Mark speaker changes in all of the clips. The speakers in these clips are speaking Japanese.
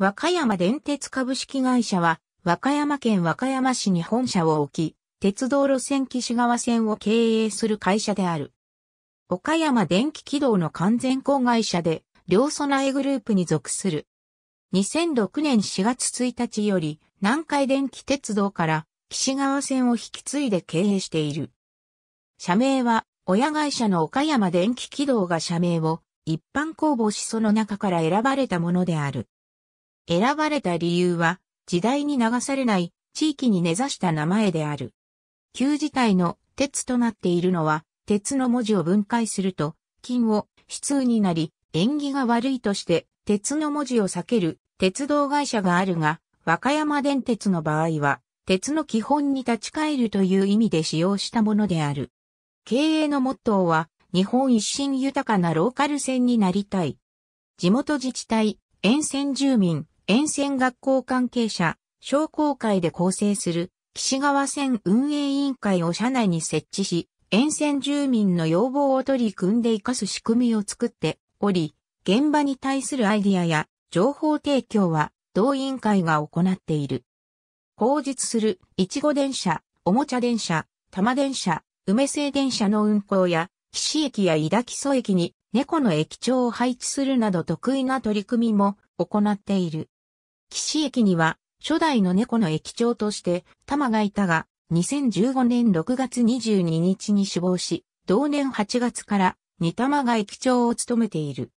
Speaker 1: 和歌山電鉄株式会社は、和歌山県和歌山市に本社を置き、鉄道路線岸川線を経営する会社である。岡山電気軌道の完全子会社で、両備えグループに属する。2006年4月1日より、南海電気鉄道から岸川線を引き継いで経営している。社名は、親会社の岡山電気軌道が社名を一般公募しその中から選ばれたものである。選ばれた理由は、時代に流されない地域に根ざした名前である。旧自体の鉄となっているのは、鉄の文字を分解すると、金を支通になり、縁起が悪いとして、鉄の文字を避ける鉄道会社があるが、和歌山電鉄の場合は、鉄の基本に立ち返るという意味で使用したものである。経営のモットーは、日本一新豊かなローカル線になりたい。地元自治体、沿線住民、沿線学校関係者、商工会で構成する岸川線運営委員会を社内に設置し、沿線住民の要望を取り組んで活かす仕組みを作っており、現場に対するアイディアや情報提供は同委員会が行っている。後述する、いちご電車、おもちゃ電車、玉電車、梅製電車の運行や、岸駅や井田木駅に猫の駅長を配置するなど得意な取り組みも行っている。岸駅には、初代の猫の駅長として、玉がいたが、2015年6月22日に死亡し、同年8月から二玉が駅長を務めている。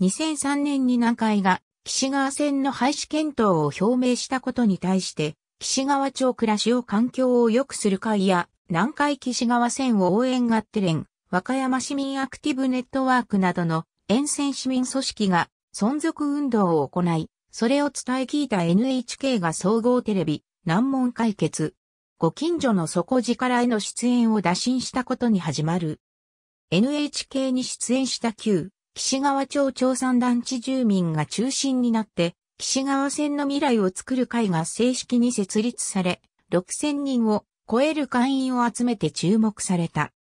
Speaker 1: 2003年に南海が岸川線の廃止検討を表明したことに対して、岸川町暮らしを環境を良くする会や、南海岸川線を応援合て連、和歌山市民アクティブネットワークなどの沿線市民組織が存続運動を行い、それを伝え聞いた NHK が総合テレビ、難問解決。ご近所の底力への出演を打診したことに始まる。NHK に出演した旧、岸川町町産団地住民が中心になって、岸川線の未来を作る会が正式に設立され、6000人を超える会員を集めて注目された。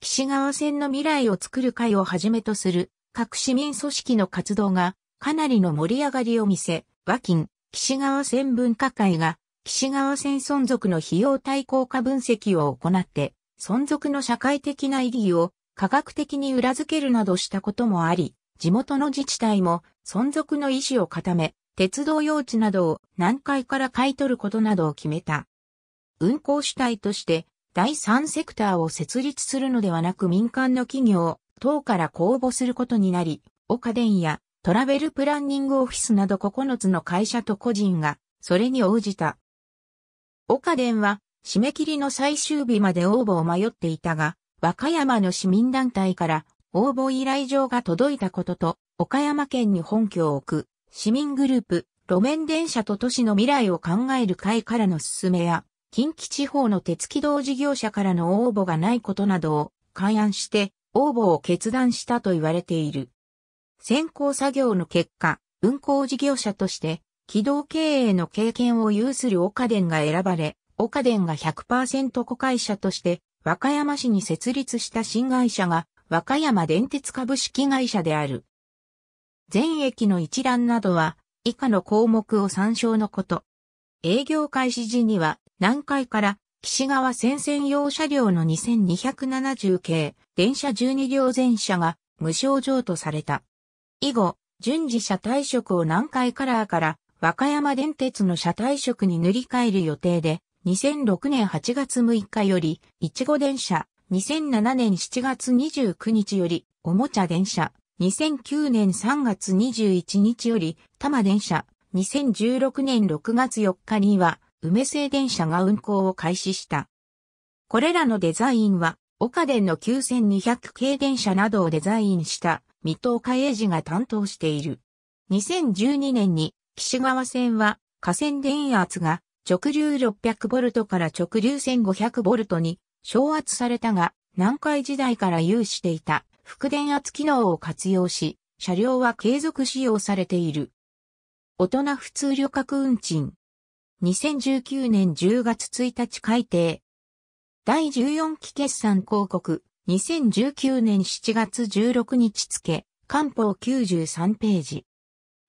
Speaker 1: 岸川線の未来を作る会をはじめとする各市民組織の活動がかなりの盛り上がりを見せ、和金、岸川線分科会が、岸川線存続の費用対効果分析を行って、存続の社会的な意義を科学的に裏付けるなどしたこともあり、地元の自治体も存続の意思を固め、鉄道用地などを南海から買い取ることなどを決めた。運行主体として第三セクターを設立するのではなく民間の企業、等から公募することになり、岡電やトラベルプランニングオフィスなど9つの会社と個人が、それに応じた。岡電は、締め切りの最終日まで応募を迷っていたが、和歌山の市民団体から応募依頼状が届いたことと、岡山県に本拠を置く、市民グループ、路面電車と都市の未来を考える会からの勧めや、近畿地方の鉄軌道事業者からの応募がないことなどを、勘案して、応募を決断したと言われている。先行作業の結果、運行事業者として、軌道経営の経験を有する岡電が選ばれ、岡電が100%子会社として、和歌山市に設立した新会社が、和歌山電鉄株式会社である。全駅の一覧などは、以下の項目を参照のこと。営業開始時には、南海から、岸川線専用車両の2270系、電車12両全車が、無償譲渡された。以後、順次車体色を南海カラーから和歌山電鉄の車体色に塗り替える予定で、2006年8月6日より、いちご電車、2007年7月29日より、おもちゃ電車、2009年3月21日より、多摩電車、2016年6月4日には、梅製電車が運行を開始した。これらのデザインは、岡電の9200系電車などをデザインした水戸岡英二が担当している。2012年に岸川線は河川電圧が直流 600V から直流 1500V に昇圧されたが、南海時代から有していた副電圧機能を活用し、車両は継続使用されている。大人普通旅客運賃。2019年10月1日改定。第14期決算広告。2019年7月16日付、官報93ページ。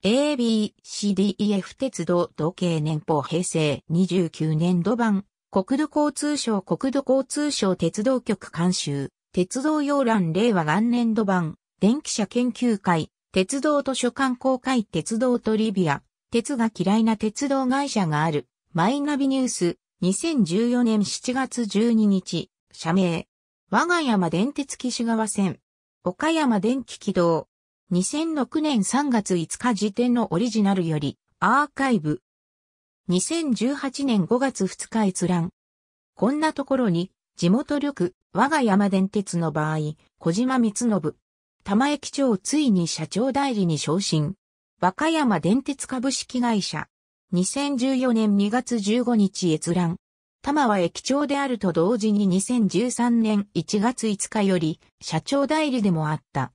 Speaker 1: ABCDEF 鉄道同系年報平成29年度版、国土交通省国土交通省鉄道局監修、鉄道要覧令和元年度版、電気車研究会、鉄道図書館公開鉄道トリビア、鉄が嫌いな鉄道会社がある、マイナビニュース、2014年7月12日、社名、我が山電鉄岸川線、岡山電気軌道、2006年3月5日時点のオリジナルより、アーカイブ。2018年5月2日閲覧。こんなところに、地元力、我が山電鉄の場合、小島光信、玉駅長ついに社長代理に昇進。和歌山電鉄株式会社。2014年2月15日閲覧。玉は駅長であると同時に2013年1月5日より社長代理でもあった。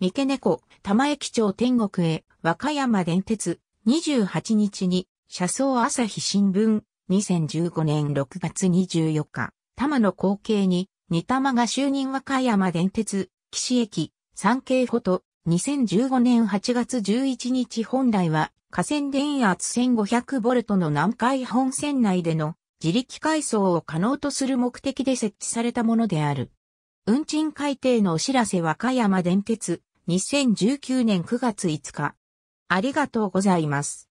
Speaker 1: 三毛猫、玉駅長天国へ、和歌山電鉄、28日に、車窓朝日新聞、2015年6月24日、玉の後継に、二玉が就任和歌山電鉄、岸駅、三景フォト、2015年8月11日本来は、河川電圧1 5 0 0トの南海本線内での自力改装を可能とする目的で設置されたものである。運賃改定のお知らせ和歌山電鉄2019年9月5日。ありがとうございます。